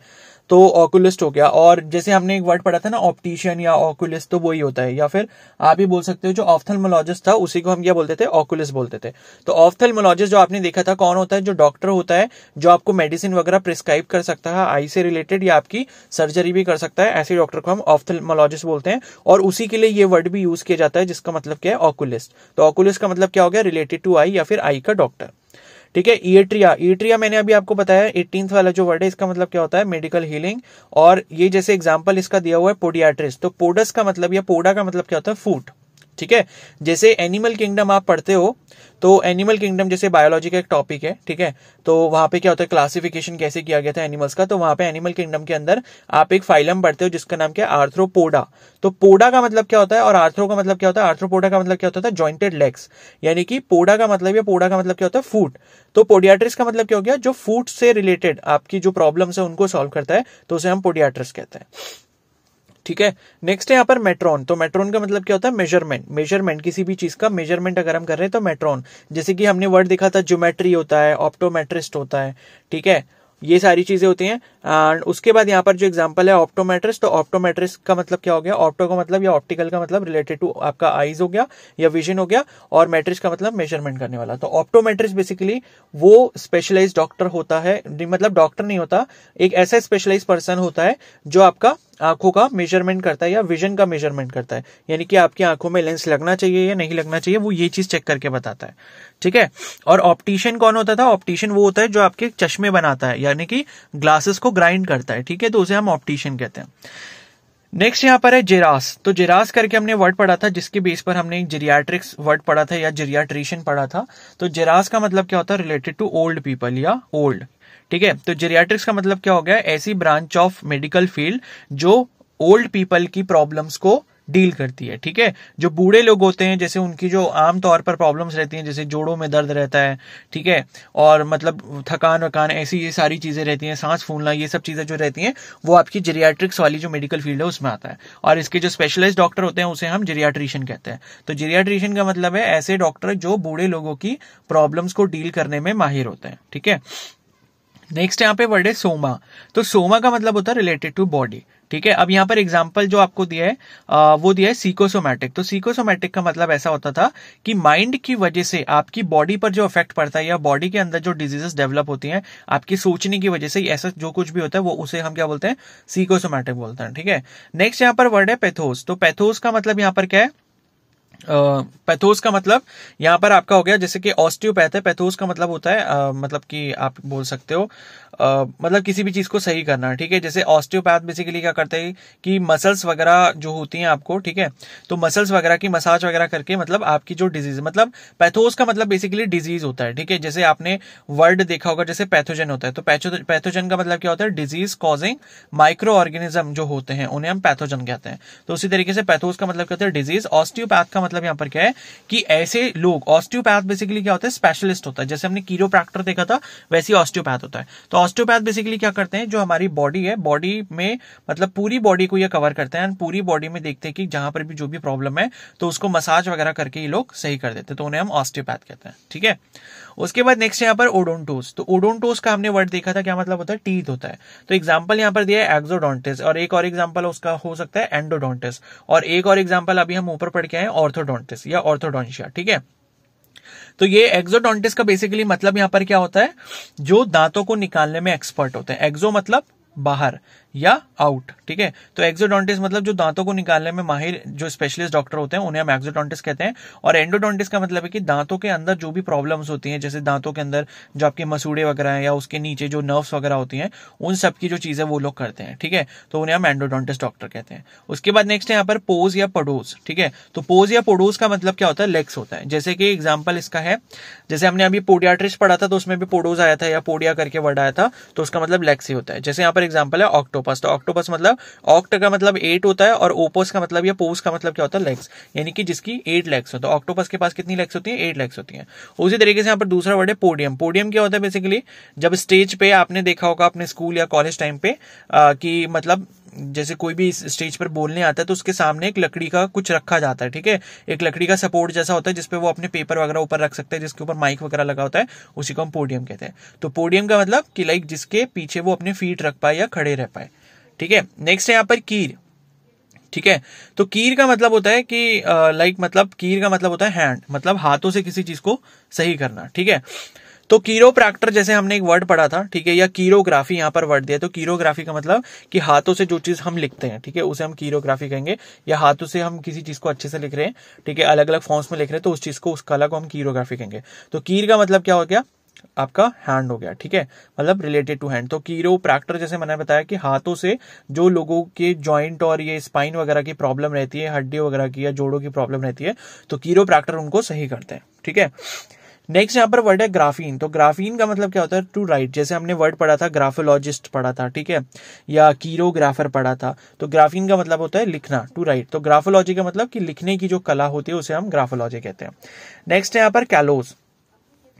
तो ऑकुलिस्ट हो गया और जैसे हमने एक वर्ड पढ़ा था ना ऑप्टिशियन या ऑकुलिस्ट तो वही होता है या फिर आप ही बोल सकते हो जो ऑफ्थलमोलॉजिस्ट था उसी को हम क्या बोलते थे ऑकुलिस्ट बोलते थे तो ऑफ्थलमोलॉजिस्ट जो आपने देखा था कौन होता है जो डॉक्टर होता है जो आपको मेडिसिन वगैरह प्रिस्क्राइब कर सकता है आई से रिलेटेड या आपकी सर्जरी भी कर सकता है ऐसे डॉक्टर को हम ऑफ्थलमोलॉजिस्ट बोलते हैं और उसी के लिए ये वर्ड भी यूज किया जाता है जिसका मतलब क्या है ऑकुलिस्ट तो ऑकुलिस्ट का मतलब क्या हो गया रिलेटेड टू आई या फिर आई का डॉक्टर ठीक है ईट्रिया ईट्रिया मैंने अभी आपको बताया एटीन वाला जो वर्ड है इसका मतलब क्या होता है मेडिकल हीलिंग और ये जैसे एग्जाम्पल इसका दिया हुआ है पोडियाट्रिस तो पोडस का मतलब या पोडा का मतलब क्या होता है फूट ठीक है जैसे एनिमल किंगडम आप पढ़ते हो तो एनिमल किंगडम जैसे बायोलॉजी का एक टॉपिक है ठीक है तो वहां पे क्या होता है क्लासिफिकेशन कैसे किया गया था एनिमल्स का तो वहां पे एनिमल किंगडम के अंदर आप एक फाइलम पढ़ते हो जिसका नाम क्या है आर्थ्रोपोडा तो पोडा का मतलब क्या होता है और आर्थ्रो का मतलब क्या होता है आर्थ्रोपोडा मतलब मतलब का मतलब क्या होता है ज्वाइंटेड लेग्स यानी कि पोडा का मतलब या पोडा का मतलब क्या होता है फूट तो पोडियाट्रिस का मतलब क्या हो गया जो फूड से रिलेटेड आपकी जो प्रॉब्लम्स है उनको सॉल्व करता है तो उसे हम पोडियाट्रिस कहते हैं ठीक है नेक्स्ट है यहाँ पर मेट्रॉन तो मेट्रॉन का मतलब क्या होता है मेजरमेंट मेजरमेंट किसी भी चीज का मेजरमेंट अगर हम कर रहे हैं तो मेट्रॉन जैसे कि हमने वर्ड देखा था ज्योमेट्री होता है ऑप्टोमेट्रिस्ट होता है ठीक है ये सारी चीजें होती हैं एंड उसके बाद यहाँ पर जो एग्जाम्पल है ऑप्टोमेट्रिस तो ऑप्टोमेट्रिस का मतलब क्या हो गया ऑप्टो का मतलब या ऑप्टिकल का मतलब रिलेटेड टू आपका आईज हो गया या विजन हो गया और मैट्रिस का मतलब मेजरमेंट करने वाला तो ऑप्टोमेट्रिस बेसिकली वो स्पेशलाइज डॉक्टर होता है मतलब डॉक्टर नहीं होता एक ऐसा स्पेशलाइज पर्सन होता है जो आपका आंखों का मेजरमेंट करता है या विजन का मेजरमेंट करता है यानी कि आपकी आंखों में लेंस लगना चाहिए या नहीं लगना चाहिए वो ये चीज चेक करके बताता है ठीक है और ऑप्टिशियन कौन होता था ऑप्टिशियन वो होता है जो आपके चश्मे बनाता है यानी कि ग्लासेस को ग्राइंड करता है ठीक है तो उसे हम ऑप्टिशियन कहते हैं नेक्स्ट यहाँ पर है जेरास तो जेरास करके हमने वर्ड पढ़ा था जिसके बेस पर हमने एक वर्ड पढ़ा था या जेरियाट्रिशन पढ़ा था तो जेरास का मतलब क्या होता है रिलेटेड टू ओल्ड पीपल या ओल्ड ठीक है तो जेरियाट्रिक्स का मतलब क्या हो गया ऐसी ब्रांच ऑफ मेडिकल फील्ड जो ओल्ड पीपल की प्रॉब्लम्स को डील करती है ठीक है जो बूढ़े लोग होते हैं जैसे उनकी जो आमतौर पर प्रॉब्लम्स रहती हैं जैसे जोड़ों में दर्द रहता है ठीक है और मतलब थकान वकान ऐसी ये सारी चीज़ें रहती हैं सांस फूलना ये सब चीज़ें जो रहती हैं वो आपकी जेरियाट्रिक्स वाली जो मेडिकल फील्ड है उसमें आता है और इसके जो स्पेशलाइज डॉक्टर होते हैं उसे हम जेरियाट्रिशियन कहते हैं तो जेरियाट्रिशियन का मतलब है ऐसे डॉक्टर जो बूढ़े लोगों की प्रॉब्लम्स को डील करने में माहिर होते हैं ठीक है नेक्स्ट यहाँ पे वर्ड है सोमा तो सोमा का मतलब होता है रिलेटेड टू बॉडी ठीक है अब यहाँ पर एग्जाम्पल जो आपको दिया है आ, वो दिया है सीकोसोमैटिक तो सीकोसोमैटिक का मतलब ऐसा होता था कि माइंड की वजह से आपकी बॉडी पर जो इफेक्ट पड़ता है या बॉडी के अंदर जो डिजीजेस डेवलप होती हैं आपकी सोचने की वजह से ऐसा जो कुछ भी होता है वो उसे हम क्या बोलते हैं सीकोसोमैटिक बोलते हैं ठीक है नेक्स्ट यहाँ पर वर्ड है पैथोस तो पैथोस का मतलब यहाँ पर क्या है पैथोस का मतलब यहाँ पर आपका हो गया जैसे कि ऑस्टियोपैथ है पैथोस का मतलब होता है आ, मतलब कि आप बोल सकते हो आ, मतलब किसी भी चीज़ को सही करना ठीक है जैसे ऑस्टियोपैथ बेसिकली क्या करते हैं कि मसल्स वगैरह जो होती हैं आपको ठीक है तो मसल्स वगैरह की मसाज वगैरह करके मतलब आपकी जो डिजीज मतलब पैथोस का मतलब बेसिकली डिजीज होता है ठीक है जैसे आपने वर्ड देखा होगा जैसे पैथोजन होता है तो पैथोजन का मतलब क्या होता है डिजीज कॉजिंग माइक्रो ऑर्गेनिज्म जो होते हैं उन्हें हम पैथोजन कहते हैं तो उसी तरीके से पैथोस का मतलब क्या होता है डिजीज ऑस्टियोपैथ का मतलब मतलब यहाँ पर क्या है कि ऐसे लोग ऑस्टियोपैथ बेसिकली क्या होता है स्पेशलिस्ट होता है जैसे हमने कीरोप्रैक्टर देखा था वैसे ही ऑस्टियोपैथ होता है तो ऑस्टियोपैथ बेसिकली क्या करते हैं जो हमारी बॉडी है बॉडी में मतलब पूरी बॉडी को यह कवर करते हैं पूरी बॉडी में देखते हैं कि जहां पर भी जो भी प्रॉब्लम है तो उसको मसाज वगैरह करके ये लोग सही कर देते हैं तो उन्हें हम ऑस्टियोपैथ कहते हैं ठीक है उसके बाद नेक्स्ट यहाँ पर ओडोनटोस तो ओडोनटोस का हमने वर्ड देखा था क्या मतलब होता है टीथ होता है तो एग्जाम्पल यहाँ पर दिया है एक्जोडोंटिस और एक और एग्जाम्पल उसका हो सकता है एंडोडोंटिस और एक और एग्जाम्पल अभी हम ऊपर पढ़ के आए ऑर्थोडोंटिस या ऑर्थोडोंशिया ठीक है तो ये एक्जोडोंटिस का बेसिकली मतलब यहाँ पर क्या होता है जो दांतों को निकालने में एक्सपर्ट होते हैं एक्जो मतलब बाहर या आउट ठीक है तो एक्सोडोंटिस मतलब जो दांतों को निकालने में माहिर जो स्पेशलिस्ट डॉक्टर होते हैं उन्हें हम एक्सोडोंटिस कहते हैं और एंडोडोंटिस का मतलब है कि दांतों के अंदर जो भी प्रॉब्लम्स होती हैं जैसे दांतों के अंदर जो आपके मसूड़े वगैरह हैं या उसके नीचे जो नर्व्स वगैरह होती हैं उन सब की जो चीज़ें वो लोग करते हैं ठीक है तो उन्हें हम एंडोडोंटिस डॉक्टर कहते हैं उसके बाद नेक्स्ट है यहाँ पर पोज या पडोज ठीक है तो पोज या पोडोज का मतलब क्या होता है लेग्स होता है जैसे कि एग्जाम्पल इसका है जैसे हमने अभी पोडियाट्रिस पढ़ा था तो उसमें भी पोडोज आया था या पोडिया करके वर्ड आया था तो उसका मतलब लेग्स ही होता है जैसे यहाँ पर एग्जाम्पल है ऑक्टो ऑक्टोपस तो ऑक्टोपस मतलब ऑक्ट का मतलब एट होता है और ओपोस का मतलब या पोस का मतलब क्या होता है लेग्स यानी कि जिसकी एट लेग्स हो तो ऑक्टोपस के पास कितनी लेग्स होती है एट लेग्स होती है उसी तरीके से यहाँ पर दूसरा वर्ड है पोडियम पोडियम क्या होता है बेसिकली जब स्टेज पे आपने देखा होगा अपने स्कूल या कॉलेज टाइम पे आ, कि मतलब जैसे कोई भी स्टेज पर बोलने आता है तो उसके सामने एक लकड़ी का कुछ रखा जाता है ठीक है एक लकड़ी का सपोर्ट जैसा होता है जिसपे वो अपने पेपर वगैरह ऊपर रख सकते हैं जिसके ऊपर माइक वगैरह लगा होता है उसी को हम पोडियम कहते हैं तो पोडियम का मतलब कि लाइक जिसके पीछे वो अपने फीट रख पाए या खड़े रह पाए ठीक है नेक्स्ट है यहाँ पर कीर ठीक है तो कीर का मतलब होता है कि लाइक uh, मतलब कीर का मतलब होता है हैंड मतलब हाथों से किसी चीज को सही करना ठीक है तो कीरोप्रैक्टर जैसे हमने एक वर्ड पढ़ा था ठीक है या कीरोग्राफी यहां पर वर्ड दिया तो कीरोग्राफी का मतलब कि हाथों से जो चीज हम लिखते हैं ठीक है उसे हम कीरोग्राफी कहेंगे या हाथों से हम किसी चीज को अच्छे से लिख रहे हैं ठीक है अलग अलग फॉर्म्स में लिख रहे हैं तो उस चीज को उस कला को हम कीरोग्राफी कहेंगे तो कीर का मतलब क्या हो गया आपका हैंड हो गया ठीक है मतलब रिलेटेड टू हैंड तो कीरो प्रैक्टर जैसे मैंने बताया कि हाथों से जो लोगों के जॉइंट और ये स्पाइन वगैरह की प्रॉब्लम रहती है हड्डी वगैरह की या जोड़ों की प्रॉब्लम रहती है तो कीरो प्रैक्टर उनको सही करते हैं ठीक है नेक्स्ट यहाँ पर वर्ड है ग्राफीन तो ग्राफीन का मतलब क्या होता है टू राइट जैसे हमने वर्ड पढ़ा था ग्राफोलॉजिस्ट पढ़ा था ठीक है या कीरोग्राफर पढ़ा था तो ग्राफीन का मतलब होता है लिखना टू राइट तो ग्राफोलॉजी का मतलब कि लिखने की जो कला होती है उसे हम ग्राफोलॉजी कहते हैं नेक्स्ट है यहाँ पर कैलोज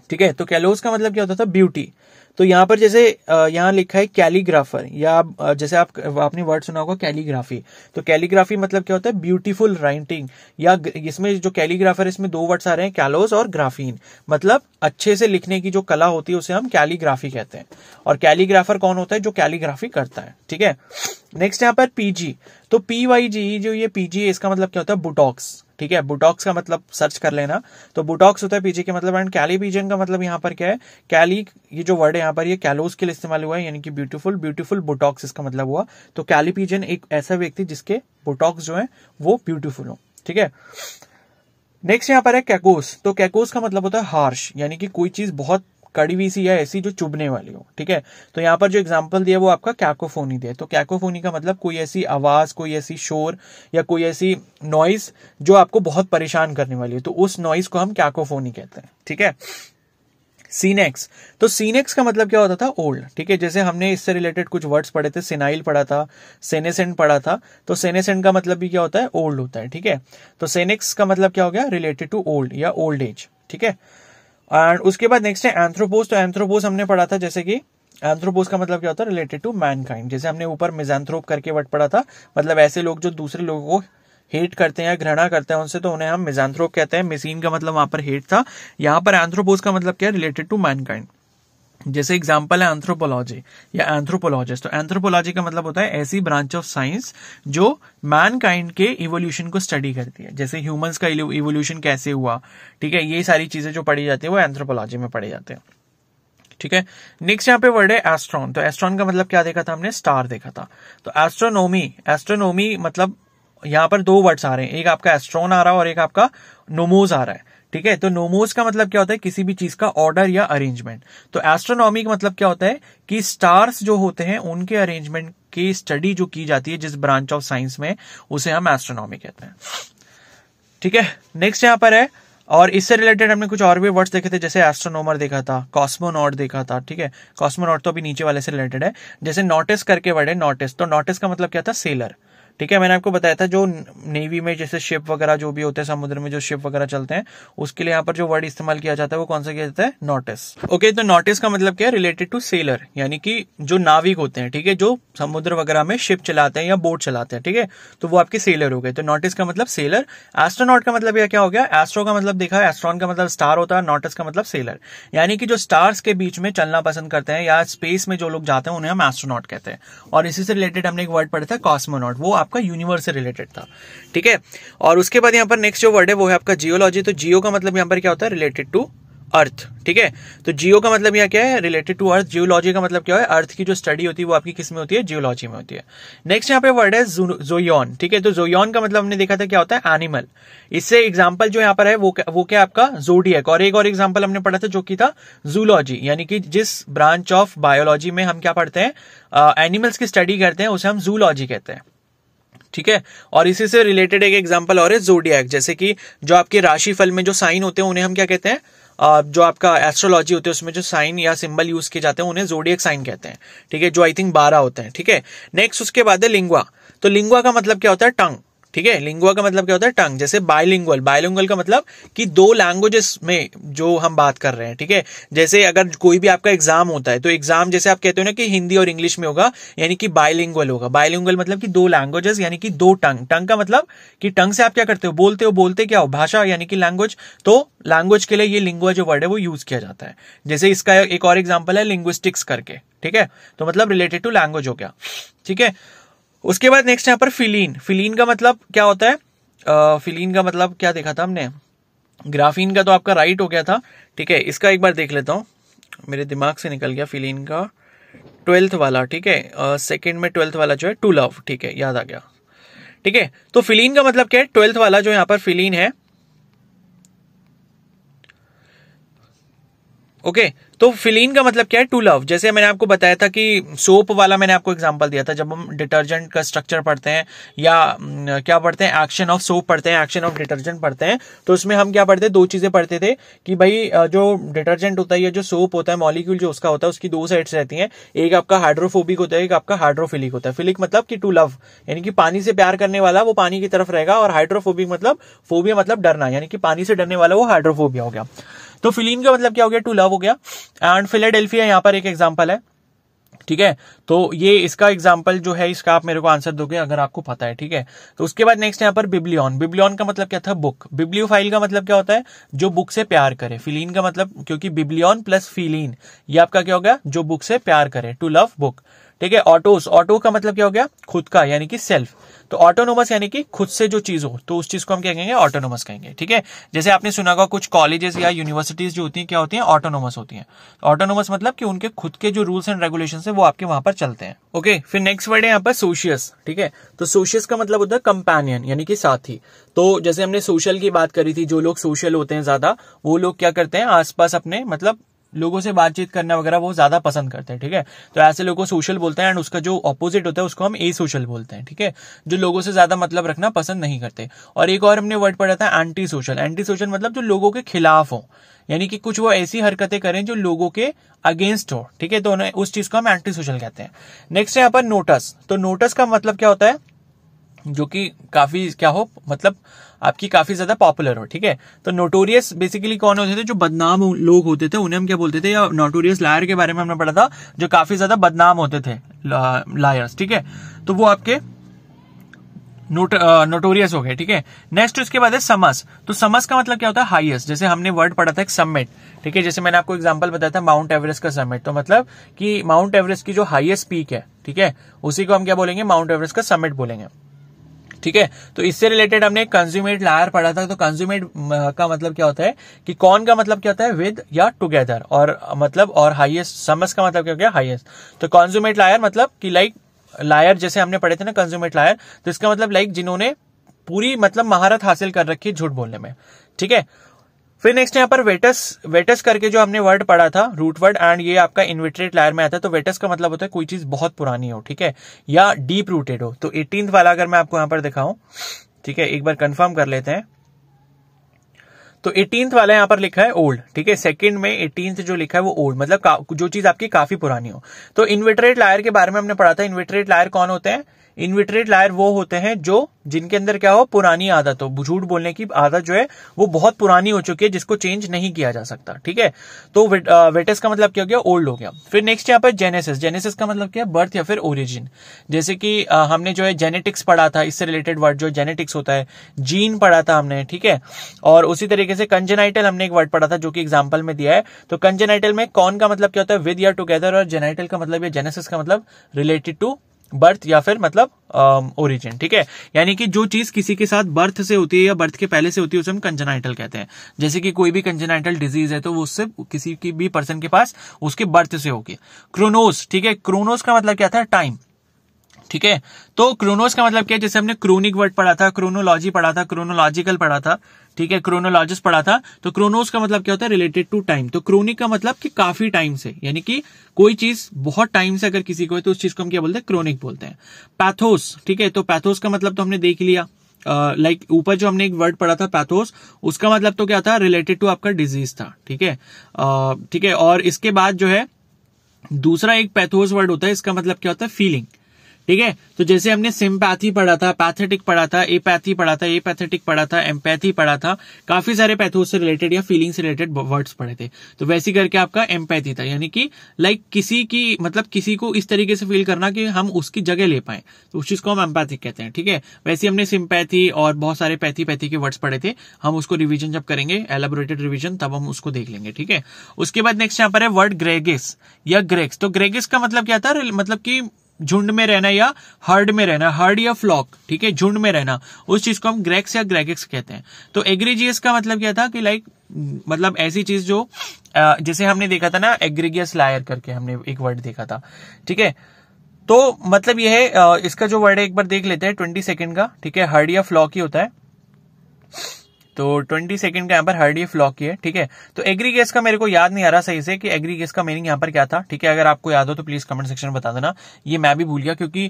ठीक है तो कैलोस का मतलब क्या होता था ब्यूटी तो यहाँ पर जैसे यहाँ लिखा है कैलीग्राफर या जैसे आप आपने वर्ड सुना होगा कैलीग्राफी तो कैलीग्राफी मतलब क्या होता है ब्यूटीफुल राइटिंग या इसमें जो कैलीग्राफर इसमें दो वर्ड्स आ रहे हैं कैलोस और ग्राफीन मतलब अच्छे से लिखने की जो कला होती है उसे हम कैलीग्राफी कहते हैं और कैलीग्राफर कौन होता है जो कैलीग्राफी करता है ठीक है नेक्स्ट यहाँ पर पीजी तो पी वाई जी जो ये पीजी इसका मतलब क्या होता है बुटॉक्स ठीक है बुटॉक्स का मतलब सर्च कर लेना तो बुटॉक्स होता है पीजी के मतलब एंड कैलीबीजन का मतलब यहाँ पर क्या है कैली ये जो वर्ड है यहाँ पर ये कैलोस के लिए इस्तेमाल हुआ है यानी कि ब्यूटीफुल ब्यूटीफुल बुटॉक्स इसका मतलब हुआ तो कैलीपीजन एक ऐसा व्यक्ति जिसके बुटॉक्स जो है वो ब्यूटीफुल हो ठीक है नेक्स्ट यहाँ पर है कैकोस तो कैकोस का मतलब होता है हार्श यानी कि कोई चीज बहुत कड़वी सी या ऐसी जो चुभने वाली हो ठीक है तो यहाँ पर जो एग्जाम्पल दिया वो आपका कैकोफोनी दिया तो कैकोफोनी का मतलब कोई ऐसी आवाज कोई ऐसी शोर या कोई ऐसी नॉइस जो आपको बहुत परेशान करने वाली है तो उस नॉइज को हम कैकोफोनी कहते हैं ठीक है सीनेक्स तो सीनेक्स का मतलब क्या होता था ओल्ड ठीक है जैसे हमने इससे रिलेटेड कुछ वर्ड्स पढ़े थे सिनाइल पढ़ा था सेनेसेंट पढ़ा था तो सेनेसेंट का मतलब भी क्या होता है ओल्ड होता है ठीक है तो सेनेक्स का मतलब क्या हो गया रिलेटेड टू ओल्ड या ओल्ड एज ठीक है एंड उसके बाद नेक्स्ट है एंथ्रोपोज तो एंथ्रोपोज हमने पढ़ा था जैसे कि एंथ्रोपोज का मतलब क्या होता है रिलेटेड टू मैनकाइंड जैसे हमने ऊपर मिजेंथ्रोप करके वर्ड पढ़ा था मतलब ऐसे लोग जो दूसरे लोगों को हेट करते हैं घृणा करते हैं उनसे तो उन्हें हम मिजेंथ्रोप कहते हैं मिसीन का मतलब वहां पर हेट था यहाँ पर एंथ्रोपोज का मतलब क्या है रिलेटेड टू मैनकाइंड जैसे एग्जाम्पल है एंथ्रोपोलॉजी या एंथ्रोपोलॉजिस्ट तो एंथ्रोपोलॉजी का मतलब होता है ऐसी ब्रांच ऑफ साइंस जो मैनकाइंड के इवोल्यूशन को स्टडी करती है जैसे ह्यूमंस का इवोल्यूशन कैसे हुआ ठीक है ये सारी चीजें जो पढ़ी जाती है वो एंथ्रोपोलॉजी में पढ़े जाते हैं ठीक है नेक्स्ट यहाँ पे वर्ड है एस्ट्रॉन तो एस्ट्रॉन का मतलब क्या देखा था हमने स्टार देखा था तो एस्ट्रोनोमी एस्ट्रोनोमी मतलब यहाँ पर दो वर्ड्स आ रहे हैं एक आपका एस्ट्रॉन आ रहा है और एक आपका नोमोज आ रहा है ठीक है तो नोमोस का मतलब क्या होता है किसी भी चीज का ऑर्डर या अरेंजमेंट तो एस्ट्रोनॉमी का मतलब क्या होता है कि स्टार्स जो होते हैं उनके अरेंजमेंट की स्टडी जो की जाती है जिस ब्रांच ऑफ साइंस में उसे हम एस्ट्रोनॉमी कहते हैं ठीक है नेक्स्ट यहां पर है और इससे रिलेटेड हमने कुछ और भी वर्ड्स देखे थे जैसे एस्ट्रोनोमर देखा था कॉस्मोनॉट देखा था ठीक है कॉस्मोनॉट तो अभी नीचे वाले से रिलेटेड है जैसे नोटिस करके वर्ड है नोटिस तो नोटिस का मतलब क्या था सेलर ठीक है मैंने आपको बताया था जो नेवी में जैसे शिप वगैरह जो भी होते हैं समुद्र में जो शिप वगैरह चलते हैं उसके लिए यहाँ पर जो वर्ड इस्तेमाल किया जाता है वो कौन सा किया जाता है नोटिस ओके तो नोटिस का मतलब क्या है रिलेटेड टू सेलर यानी कि जो नाविक होते हैं ठीक है जो समुद्र वगैरह में शिप चलाते हैं या बोट चलाते हैं ठीक है तो वो आपके सेलर हो गए तो नोटिस का मतलब सेलर एस्ट्रोनॉट का मतलब यह क्या हो गया एस्ट्रो का मतलब देखा एस्ट्रॉन का मतलब स्टार होता है नोटिस का मतलब सेलर यानी कि जो स्टार्स के बीच में चलना पसंद करते हैं या स्पेस में जो लोग जाते हैं उन्हें हम एस्ट्रोनॉट कहते हैं और इसी से रिलेटेड हमने एक वर्ड पढ़ा था कॉस्मोनॉट वो आपका यूनिवर्स से रिलेटेड था ठीक है और उसके बाद यहाँ पर नेक्स्ट जो वर्ड है वो है आपका जियोलॉजी तो जियो का मतलब यहाँ पर क्या होता है रिलेटेड टू अर्थ ठीक है तो जियो का मतलब यहाँ क्या है रिलेटेड टू अर्थ जियोलॉजी का मतलब क्या है अर्थ की जो स्टडी होती है वो आपकी किस में होती है जियोलॉजी में होती है नेक्स्ट यहाँ पे वर्ड है जोयोन ठीक है तो जोयोन का मतलब हमने देखा था क्या होता है एनिमल इससे एग्जाम्पल जो यहाँ पर है वो वो क्या आपका जोडियक और एक और एग्जाम्पल हमने पढ़ा था जो कि था जूलॉजी यानी कि जिस ब्रांच ऑफ बायोलॉजी में हम क्या पढ़ते हैं एनिमल्स uh, की स्टडी करते हैं उसे हम जूलॉजी कहते हैं ठीक है और इसी से रिलेटेड एक एग्जाम्पल और है जैसे कि जो आपके राशि फल में जो साइन होते हैं उन्हें हम क्या कहते हैं जो आपका एस्ट्रोलॉजी होती है उसमें जो साइन या सिंबल यूज किए जाते हैं उन्हें जोडियक साइन कहते हैं ठीक है जो आई थिंक बारह होते हैं ठीक है नेक्स्ट उसके बाद है लिंगुआ तो लिंगुआ का मतलब क्या होता है टंग ठीक है लिंगुआ का मतलब क्या होता है टंग जैसे बायलिंगुअल बायलिंगुअल का मतलब कि दो लैंग्वेजेस में जो हम बात कर रहे हैं ठीक है जैसे अगर कोई भी आपका एग्जाम होता है तो एग्जाम जैसे आप कहते हो ना कि हिंदी और इंग्लिश में होगा यानी कि बायलिंगुअल होगा बायलिंगुअल मतलब कि दो लैंग्वेजेस यानी कि दो टंग टंग का मतलब कि टंग से आप क्या करते हो बोलते हो बोलते क्या हो भाषा यानी कि लैंग्वेज तो लैंग्वेज के लिए ये लिंगुआ जो वर्ड है वो यूज किया जाता है जैसे इसका एक और एग्जाम्पल है लिंग्विस्टिक्स करके ठीक है तो मतलब रिलेटेड टू लैंग्वेज हो गया ठीक है उसके बाद नेक्स्ट यहाँ पर फिलीन फिलीन का मतलब क्या होता है फिलीन का मतलब क्या देखा था हमने ग्राफीन का तो आपका राइट हो गया था ठीक है इसका एक बार देख लेता हूँ मेरे दिमाग से निकल गया फिलीन का ट्वेल्थ वाला ठीक है सेकेंड में ट्वेल्थ वाला जो है टू लव ठीक है याद आ गया ठीक है तो फिलीन का मतलब क्या है ट्वेल्थ वाला जो यहाँ पर फिलीन है ओके okay, तो फिलीन का मतलब क्या है टू लव जैसे मैंने आपको बताया था कि सोप वाला मैंने आपको एग्जाम्पल दिया था जब हम डिटर्जेंट का स्ट्रक्चर पढ़ते हैं या क्या पढ़ते हैं एक्शन ऑफ सोप पढ़ते हैं एक्शन ऑफ डिटर्जेंट पढ़ते हैं तो उसमें हम क्या पढ़ते हैं दो चीजें पढ़ते थे कि भाई जो डिटर्जेंट होता है या जो सोप होता है मॉलिक्यूल जो उसका होता है उसकी दो साइड्स रहती हैं एक आपका हाइड्रोफोबिक होता है एक आपका हाइड्रोफिलिक होता है फिलिक मतलब कि टू लव यानी कि पानी से प्यार करने वाला वो पानी की तरफ रहेगा और हाइड्रोफोबिक मतलब फोबिया मतलब डरना यानी कि पानी से डरने वाला वो हाइड्रोफोबिया हो गया तो फिलीन का मतलब क्या हो गया टू लव हो गया एंड फिलाडेल्फिया यहां पर एक एग्जाम्पल है ठीक है तो ये इसका एग्जाम्पल जो है इसका आप मेरे को आंसर दोगे अगर आपको पता है ठीक है तो उसके बाद नेक्स्ट यहाँ पर बिब्लियन बिब्लियन का मतलब क्या था बुक बिब्लियो फाइल का मतलब क्या होता है जो बुक से प्यार करे फिलीन का मतलब क्योंकि बिब्लियन प्लस फिलीन ये आपका क्या हो गया जो बुक से प्यार करे टू लव बुक ठीक है ऑटोस ऑटो का मतलब क्या हो गया खुद का यानी कि सेल्फ तो ऑटोनोमस यानी कि खुद से जो चीज हो तो उस चीज को हम क्या कहेंगे ऑटोनोमस कहेंगे ठीक है जैसे आपने सुना होगा कुछ कॉलेजेस या यूनिवर्सिटीज जो होती हैं क्या होती हैं ऑटोनोमस होती हैं ऑटोनोमस तो मतलब कि उनके खुद के जो रूल्स एंड रेगुलेशन है वो आपके वहां पर चलते हैं ओके फिर नेक्स्ट वर्ड है यहाँ पर सोशियस ठीक है तो सोशियस का मतलब होता है कंपेनियन यानी कि साथी तो जैसे हमने सोशल की बात करी थी जो लोग सोशल होते हैं ज्यादा वो लोग क्या करते हैं आसपास अपने मतलब लोगों से बातचीत करना वगैरह वो ज्यादा पसंद करते हैं ठीक है तो ऐसे लोगों को सोशल बोलते हैं एंड उसका जो ऑपोजिट होता है उसको हम ए सोशल बोलते हैं ठीक है जो लोगों से ज्यादा मतलब रखना पसंद नहीं करते और एक और हमने वर्ड पढ़ा था एंटी सोशल एंटी सोशल मतलब जो लोगों के खिलाफ हो यानी कि कुछ वो ऐसी हरकतें करें जो लोगों के अगेंस्ट हो ठीक है तो उस चीज को हम एंटी सोशल कहते हैं नेक्स्ट है यहाँ पर नोटस तो नोटस का मतलब क्या होता है जो कि काफी क्या हो मतलब आपकी काफी ज्यादा पॉपुलर हो ठीक है तो नोटोरियस बेसिकली कौन होते थे जो बदनाम लोग होते थे उन्हें हम क्या बोलते थे या नोटोरियस लायर के बारे में हमने पढ़ा था जो काफी ज्यादा बदनाम होते थे लायर्स ठीक है तो वो आपके नोट नोटोरियस हो गए ठीक है नेक्स्ट उसके बाद है समस तो समस का मतलब क्या होता है हाईएस्ट जैसे हमने वर्ड पढ़ा था एक सबमिट ठीक है जैसे मैंने आपको एग्जांपल बताया था माउंट एवरेस्ट का समेट तो मतलब कि माउंट एवरेस्ट की जो हाईएस्ट पीक है ठीक है उसी को हम क्या बोलेंगे माउंट एवरेस्ट का समेट बोलेंगे ठीक है तो इससे रिलेटेड हमने कंज्यूमेट लायर पढ़ा था तो कंज्यूमेट का मतलब क्या होता है कि कौन का मतलब क्या होता है विद या टुगेदर और मतलब और हाईएस्ट समस का मतलब क्या हो गया हाईएस्ट तो कंज्यूमेट लायर मतलब कि लाइक लायर जैसे हमने पढ़े थे ना कंज्यूमेट लायर तो इसका मतलब लाइक जिन्होंने पूरी मतलब महारत हासिल कर रखी है झूठ बोलने में ठीक है फिर नेक्स्ट यहाँ पर वेटस वेटस करके जो हमने वर्ड पढ़ा था रूट वर्ड एंड ये आपका इन्विटरेट लायर में आता है तो वेटस का मतलब होता है कोई चीज बहुत पुरानी हो ठीक है या डीप रूटेड हो तो एटीन वाला अगर मैं आपको यहाँ पर दिखाऊं ठीक है एक बार कंफर्म कर लेते हैं तो एटीन वाला यहाँ पर लिखा है ओल्ड ठीक है सेकंड में एटीन जो लिखा है वो ओल्ड मतलब जो चीज आपकी काफी पुरानी हो तो इन्वेटरेट लायर के बारे में हमने पढ़ा था इन्वेटरेट लायर कौन होते हैं इनविटरेट लायर वो होते हैं जो जिनके अंदर क्या हो पुरानी आदत हो झूठ बोलने की आदत जो है वो बहुत पुरानी हो चुकी है जिसको चेंज नहीं किया जा सकता ठीक है तो वेटेस का मतलब क्या हो गया ओल्ड हो गया फिर नेक्स्ट यहाँ पर जेनेसिस जेनेसिस का मतलब क्या है बर्थ या फिर ओरिजिन जैसे कि आ, हमने जो है जेनेटिक्स पढ़ा था इससे रिलेटेड वर्ड जो जेनेटिक्स होता है जीन पढ़ा था हमने ठीक है और उसी तरीके से कंजेनाइटल हमने एक वर्ड पढ़ा था जो कि एग्जाम्पल में दिया है तो कंजेनाइटल में कौन का मतलब क्या होता है विद या टुगेदर और जेनाइटल का मतलब या जेनेसिस का मतलब रिलेटेड टू बर्थ या फिर मतलब ओरिजिन ठीक है यानी कि जो चीज किसी के साथ बर्थ से होती है या बर्थ के पहले से होती है उसे हम कंजेनाइटल कहते हैं जैसे कि कोई भी कंजेनाइटल डिजीज है तो वो उससे किसी की भी पर्सन के पास उसके बर्थ से होगी क्रोनोस ठीक है क्रोनोस का मतलब क्या था टाइम ठीक है तो क्रोनोस का मतलब क्या है जैसे हमने क्रोनिक वर्ड पढ़ा था क्रोनोलॉजी पढ़ा था क्रोनोलॉजिकल पढ़ा था ठीक है क्रोनोलॉजिस्ट पढ़ा था तो क्रोनोस का मतलब क्या होता है रिलेटेड टू टाइम तो क्रोनिक का मतलब कि काफी टाइम से यानी कि कोई चीज बहुत टाइम से अगर किसी को है तो उस चीज को हम क्या बोलते हैं क्रोनिक बोलते हैं पैथोस ठीक है तो पैथोस का मतलब तो हमने देख लिया लाइक uh, ऊपर like, जो हमने एक वर्ड पढ़ा था पैथोस उसका मतलब तो क्या था रिलेटेड टू आपका डिजीज था ठीक है ठीक है और इसके बाद जो है दूसरा एक पैथोस वर्ड होता है इसका मतलब क्या होता है फीलिंग ठीक है तो जैसे हमने सिम्पैथी पढ़ा था पैथेटिक पढ़ा था एपैथी पढ़ा था एपैथेटिक पढ़ा था एम्पैथी पढ़ा था काफी सारे पैथोस से रिलेटेड या फीलिंग से रिलेटेड वर्ड्स पढ़े थे तो वैसी करके आपका एम्पैथी था यानी कि लाइक किसी की मतलब किसी को इस तरीके से फील करना कि हम उसकी जगह ले पाए तो उस चीज को हम एम्पैथिक कहते हैं ठीक है वैसे हमने सिम्पैथी और बहुत सारे पैथी पैथी के वर्ड्स पढ़े थे हम उसको रिविजन जब करेंगे एलेबोरेटेड रिविजन तब हम उसको देख लेंगे ठीक है उसके बाद नेक्स्ट यहाँ पर है वर्ड ग्रेगिस या ग्रेग्स तो ग्रेगिस का मतलब क्या था मतलब की झुंड में रहना या हर्ड में रहना हर्ड या फ्लॉक ठीक है झुंड में रहना उस चीज को हम ग्रेक्स या ग्रेगिक्स कहते हैं तो एग्रीजियस का मतलब क्या था कि लाइक मतलब ऐसी चीज जो जैसे हमने देखा था ना एग्रीगियस लायर करके हमने एक वर्ड देखा था ठीक है तो मतलब यह है इसका जो वर्ड है एक बार देख लेते हैं ट्वेंटी सेकेंड का ठीक है हर्ड या फ्लॉक ही होता है तो ट्वेंटी सेकंड का यहाँ पर हार्डी फ्लॉक की है ठीक है तो गेस का मेरे को याद नहीं आ रहा सही से कि गेस का मीनिंग यहाँ पर क्या था ठीक है अगर आपको याद हो तो प्लीज कमेंट सेक्शन में बता देना ये मैं भी भूल गया क्योंकि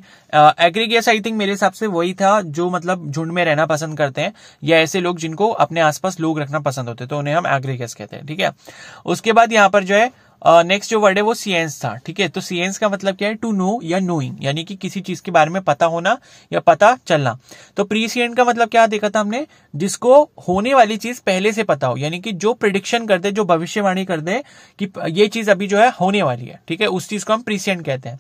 एग्री गेस आई थिंक मेरे हिसाब से वही था जो मतलब झुंड में रहना पसंद करते हैं या ऐसे लोग जिनको अपने आसपास लोग रखना पसंद होते तो उन्हें हम एग्री गेस कहते हैं ठीक है उसके बाद यहाँ पर जो है नेक्स्ट जो वर्ड है वो सीएंस था ठीक है तो सीएंस का मतलब क्या है टू नो या नोइंग यानी कि किसी चीज के बारे में पता होना या पता चलना तो प्रीसीएंट का मतलब क्या देखा था हमने जिसको होने वाली चीज पहले से पता हो यानी कि जो प्रिडिक्शन कर दे जो भविष्यवाणी कर दे कि ये चीज अभी जो है होने वाली है ठीक है उस चीज को हम प्रीसीएंट कहते हैं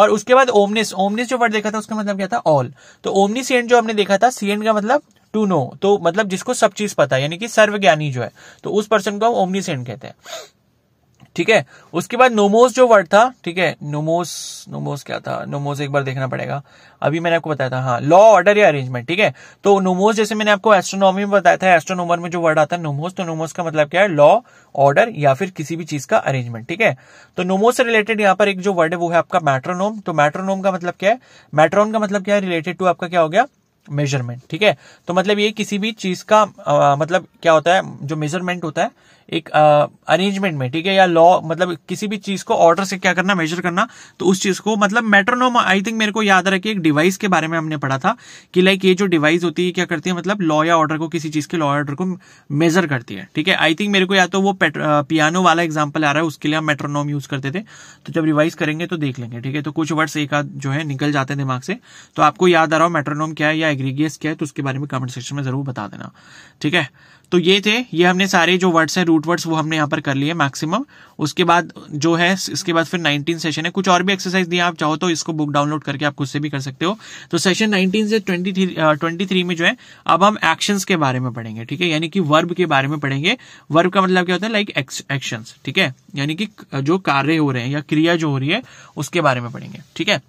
और उसके बाद ओमनिस ओमनिस जो वर्ड देखा था उसका मतलब क्या था ऑल तो ओमनिसियंट जो हमने देखा था सीएंट का मतलब टू नो तो मतलब जिसको सब चीज पता है यानी कि सर्वज्ञानी जो है तो उस पर्सन को हम ओमनिसेंट कहते हैं ठीक है उसके बाद नोमोस जो वर्ड था ठीक है नोमोस नोमोस क्या था नोमोस एक बार देखना पड़ेगा अभी मैंने आपको बताया था हाँ लॉ ऑर्डर या अरेंजमेंट ठीक है तो नोमोस जैसे मैंने आपको एस्ट्रोनॉमी में बताया था एस्ट्रोनोमर में जो वर्ड आता है नोमोस तो नोमोस का मतलब क्या है लॉ ऑर्डर या फिर किसी भी चीज का अरेंजमेंट ठीक है तो नोमोस से रिलेटेड यहाँ पर एक जो वर्ड है वो है आपका मैट्रोनोम तो मैट्रोनोम का मतलब क्या है मैट्रोन का मतलब क्या है रिलेटेड टू आपका क्या हो गया मेजरमेंट ठीक है तो मतलब ये किसी भी चीज का आ, मतलब क्या होता है जो मेजरमेंट होता है एक अरेंजमेंट uh, में ठीक है या लॉ मतलब किसी भी चीज को ऑर्डर से क्या करना मेजर करना तो उस चीज को मतलब मेट्रोनोम आई थिंक मेरे को याद आ रहा है कि एक डिवाइस के बारे में हमने पढ़ा था कि लाइक ये जो डिवाइस होती है क्या करती है मतलब लॉ या ऑर्डर को किसी चीज के लॉ ऑर्डर को मेजर करती है ठीक है आई थिंक मेरे को या तो वो पियानो uh, वाला एग्जाम्पल आ रहा है उसके लिए हम मेट्रोनोम यूज करते थे तो जब रिवाइज करेंगे तो देख लेंगे ठीक है तो कुछ वर्ड्स एक आध जो है निकल जाते हैं दिमाग से तो आपको याद आ रहा हो मेट्रोनोम क्या है या एग्रीगियस क्या है तो उसके बारे में कमेंट सेक्शन में जरूर बता देना ठीक है तो ये थे ये हमने सारे जो वर्ड्स हैं रूट वर्ड्स वो हमने यहाँ पर कर लिए मैक्सिमम उसके बाद जो है इसके बाद फिर 19 सेशन है कुछ और भी एक्सरसाइज दिया आप चाहो तो इसको बुक डाउनलोड करके आप खुद से भी कर सकते हो तो सेशन 19 से 23 23 uh, में जो है अब हम एक्शन के बारे में पढ़ेंगे ठीक है यानी कि वर्ब के बारे में पढ़ेंगे वर्ब का मतलब क्या होता है लाइक एक्शन ठीक है यानी कि जो कार्य हो रहे हैं या क्रिया जो हो रही है उसके बारे में पढ़ेंगे ठीक है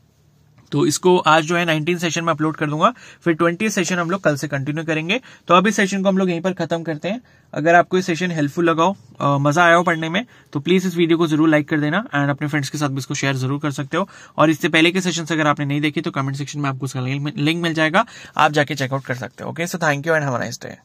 तो इसको आज जो है नाइनटीन सेशन में अपलोड कर दूंगा फिर ट्वेंटी सेशन हम लोग कल से कंटिन्यू करेंगे तो अभी सेशन को हम लोग यहीं पर खत्म करते हैं अगर आपको ये सेशन हेल्पफुल लगा हो मजा आया हो पढ़ने में तो प्लीज इस वीडियो को जरूर लाइक कर देना एंड अपने फ्रेंड्स के साथ भी इसको शेयर जरूर कर सकते हो और इससे पहले के सेशन अगर आपने नहीं देखी तो कमेंट सेक्शन में आपको उसका लिंक मिल जाएगा आप जाके चेकआउट कर सकते हो okay so thank you and हमारा स्टे